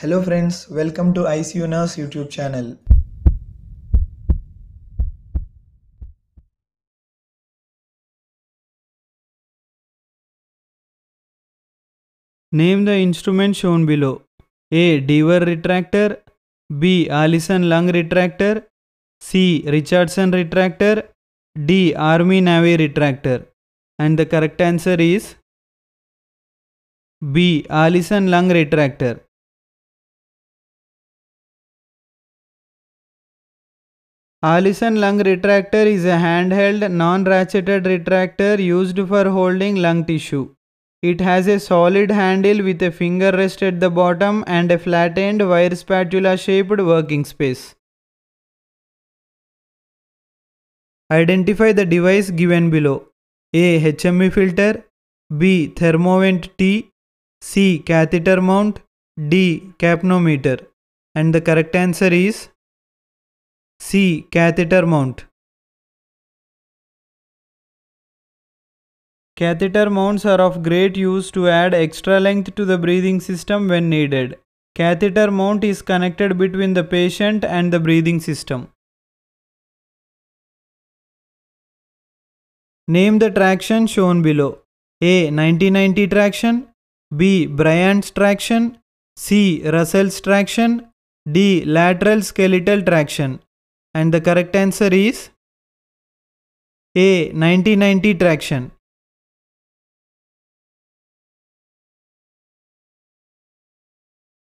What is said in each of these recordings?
Hello friends, welcome to ICU Nurse YouTube channel. Name the instrument shown below. A. Deaver retractor B. Allison lung retractor C. Richardson retractor D. Army Navy retractor and the correct answer is B. Allison lung retractor. Allison lung retractor is a handheld, non-ratcheted retractor used for holding lung tissue. It has a solid handle with a finger rest at the bottom and a flattened wire spatula shaped working space. Identify the device given below. A. HME filter B. Thermovent T C. Catheter mount D. Capnometer and the correct answer is C. Catheter mount. Catheter mounts are of great use to add extra length to the breathing system when needed. Catheter mount is connected between the patient and the breathing system. Name the traction shown below. A. 1990 traction B. Bryant's traction C. Russell's traction D. Lateral skeletal traction and the correct answer is A. 1990 traction.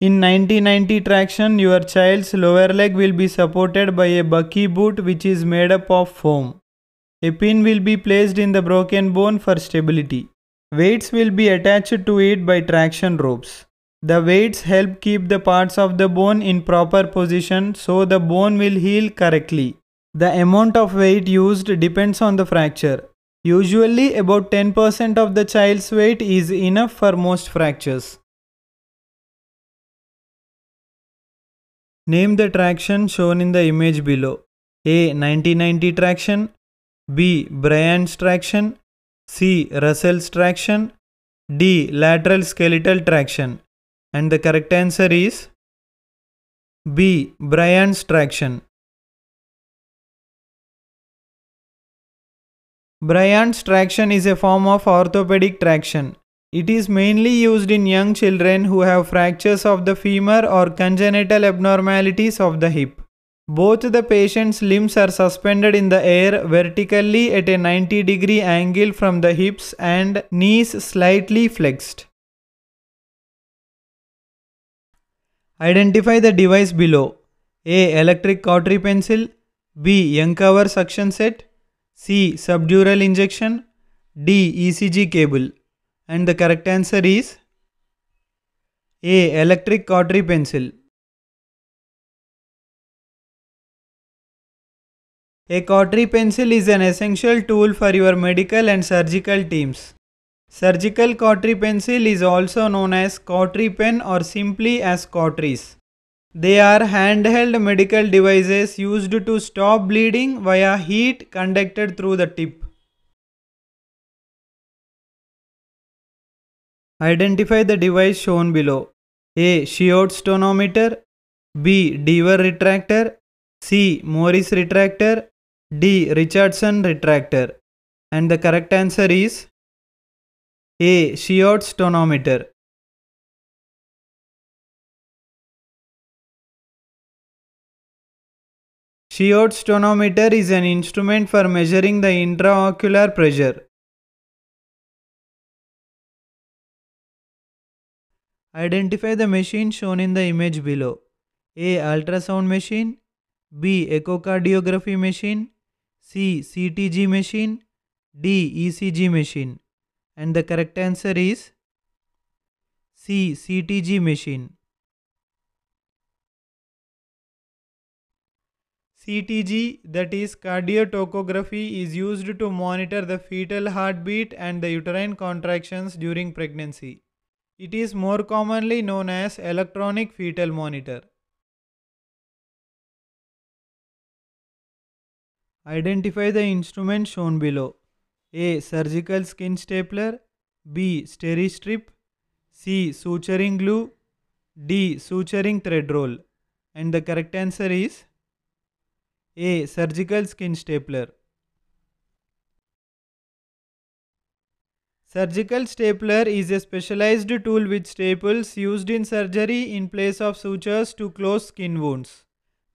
In 1990 traction, your child's lower leg will be supported by a bucky boot which is made up of foam. A pin will be placed in the broken bone for stability. Weights will be attached to it by traction ropes. The weights help keep the parts of the bone in proper position so the bone will heal correctly. The amount of weight used depends on the fracture. Usually about 10% of the child's weight is enough for most fractures. Name the traction shown in the image below. A. 1990 traction B. Bryant's traction C. Russell's traction D. Lateral skeletal traction and the correct answer is B. Bryant's traction. Bryant's traction is a form of orthopedic traction. It is mainly used in young children who have fractures of the femur or congenital abnormalities of the hip. Both the patient's limbs are suspended in the air vertically at a 90 degree angle from the hips and knees slightly flexed. Identify the device below. A. Electric cautery pencil. B. Uncover suction set. C. Subdural injection. D. ECG cable. And the correct answer is A. Electric cautery pencil. A cautery pencil is an essential tool for your medical and surgical teams. Surgical cautery pencil is also known as cautery pen or simply as cauteries. They are handheld medical devices used to stop bleeding via heat conducted through the tip. Identify the device shown below. A. Shiot stonometer B. Deaver retractor C. Morris retractor D. Richardson retractor and the correct answer is a. Schiod's tonometer Schiod's tonometer is an instrument for measuring the intraocular pressure. Identify the machine shown in the image below. A. Ultrasound machine B. Echocardiography machine C. CTG machine D. ECG machine and the correct answer is C. CTG machine. CTG that is cardiotocography is used to monitor the fetal heartbeat and the uterine contractions during pregnancy. It is more commonly known as electronic fetal monitor. Identify the instrument shown below. A. Surgical skin stapler. B. Steri strip. C. Suturing glue. D. Suturing thread roll. And the correct answer is A. Surgical skin stapler. Surgical stapler is a specialized tool with staples used in surgery in place of sutures to close skin wounds.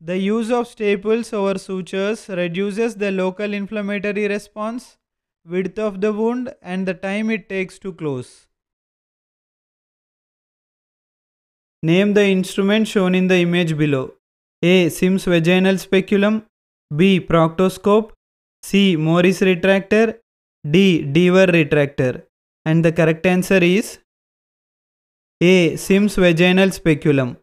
The use of staples over sutures reduces the local inflammatory response width of the wound and the time it takes to close. Name the instrument shown in the image below. A. Sims vaginal speculum B. Proctoscope C. Morris retractor D. Deaver retractor and the correct answer is A. Sims vaginal speculum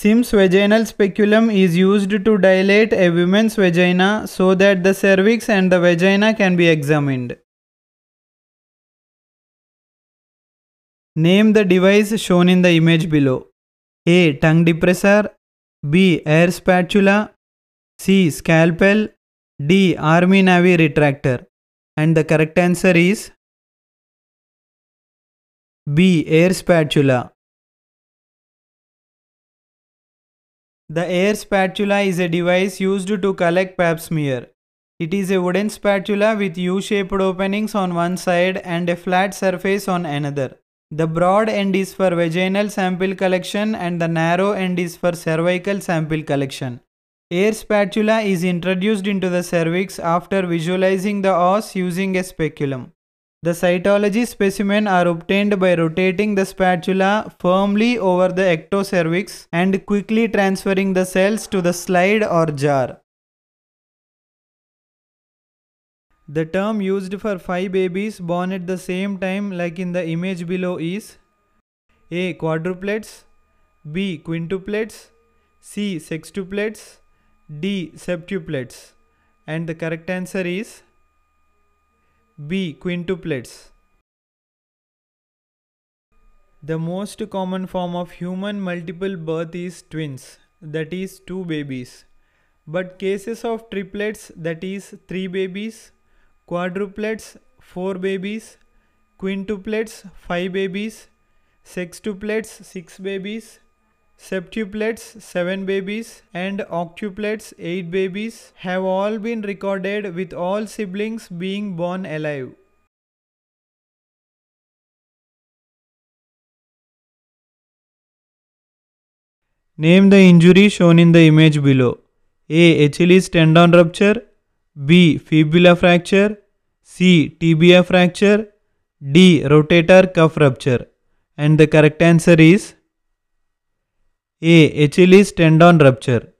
Sim's vaginal speculum is used to dilate a woman's vagina so that the cervix and the vagina can be examined. Name the device shown in the image below. A. Tongue depressor B. Air spatula C. Scalpel D. Army Navy retractor And the correct answer is B. Air spatula The air spatula is a device used to collect pap smear. It is a wooden spatula with U-shaped openings on one side and a flat surface on another. The broad end is for vaginal sample collection and the narrow end is for cervical sample collection. Air spatula is introduced into the cervix after visualizing the os using a speculum. The cytology specimen are obtained by rotating the spatula firmly over the ectocervix and quickly transferring the cells to the slide or jar. The term used for five babies born at the same time like in the image below is A. Quadruplets B. Quintuplets C. Sextuplets D. Septuplets and the correct answer is B. Quintuplets The most common form of human multiple birth is twins, that is, two babies. But cases of triplets, that is, three babies, quadruplets, four babies, quintuplets, five babies, sextuplets, six babies, Septuplets 7 babies and octuplets 8 babies have all been recorded with all siblings being born alive. Name the injury shown in the image below. A. Achilles tendon rupture B. Fibula fracture C. Tibia fracture D. Rotator cuff rupture and the correct answer is a. Achilles tendon rupture.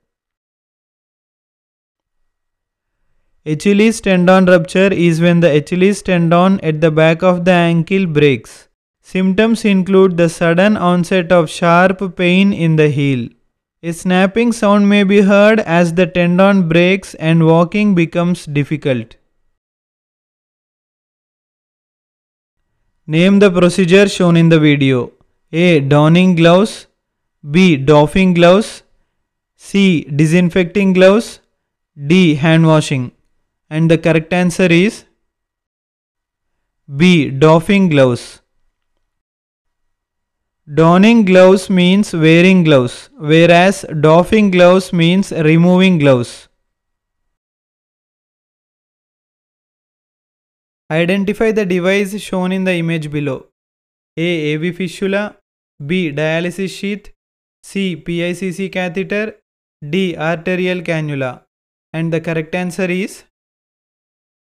Achilles tendon rupture is when the Achilles tendon at the back of the ankle breaks. Symptoms include the sudden onset of sharp pain in the heel. A snapping sound may be heard as the tendon breaks and walking becomes difficult. Name the procedure shown in the video. A. Donning gloves. B. Doffing gloves. C. Disinfecting gloves. D. Hand washing. And the correct answer is B. Doffing gloves. Donning gloves means wearing gloves, whereas doffing gloves means removing gloves. Identify the device shown in the image below. A. AV fistula. B. Dialysis sheath. C. PICC catheter, D. Arterial cannula. And the correct answer is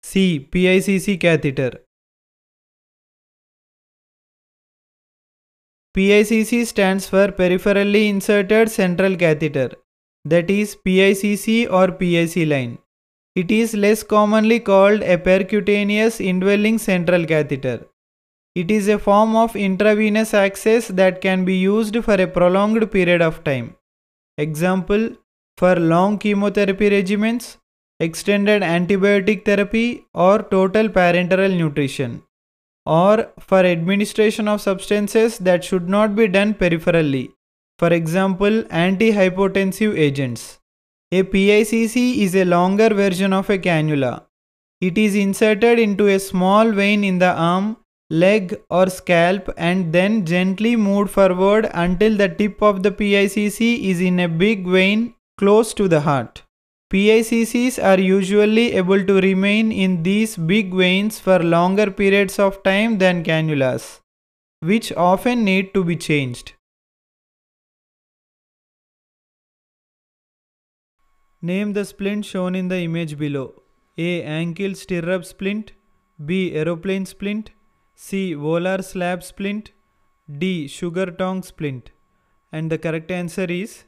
C. PICC catheter. PICC stands for peripherally inserted central catheter, that is PICC or PIC line. It is less commonly called a percutaneous indwelling central catheter. It is a form of intravenous access that can be used for a prolonged period of time. Example, for long chemotherapy regimens, extended antibiotic therapy or total parenteral nutrition, or for administration of substances that should not be done peripherally, for example, antihypotensive agents. A PICC is a longer version of a cannula. It is inserted into a small vein in the arm leg or scalp and then gently move forward until the tip of the PICC is in a big vein close to the heart. PICCs are usually able to remain in these big veins for longer periods of time than cannulas, which often need to be changed. Name the splint shown in the image below. A. Ankle stirrup splint. B. Aeroplane splint. C. Volar slab splint D. Sugar tongue splint and the correct answer is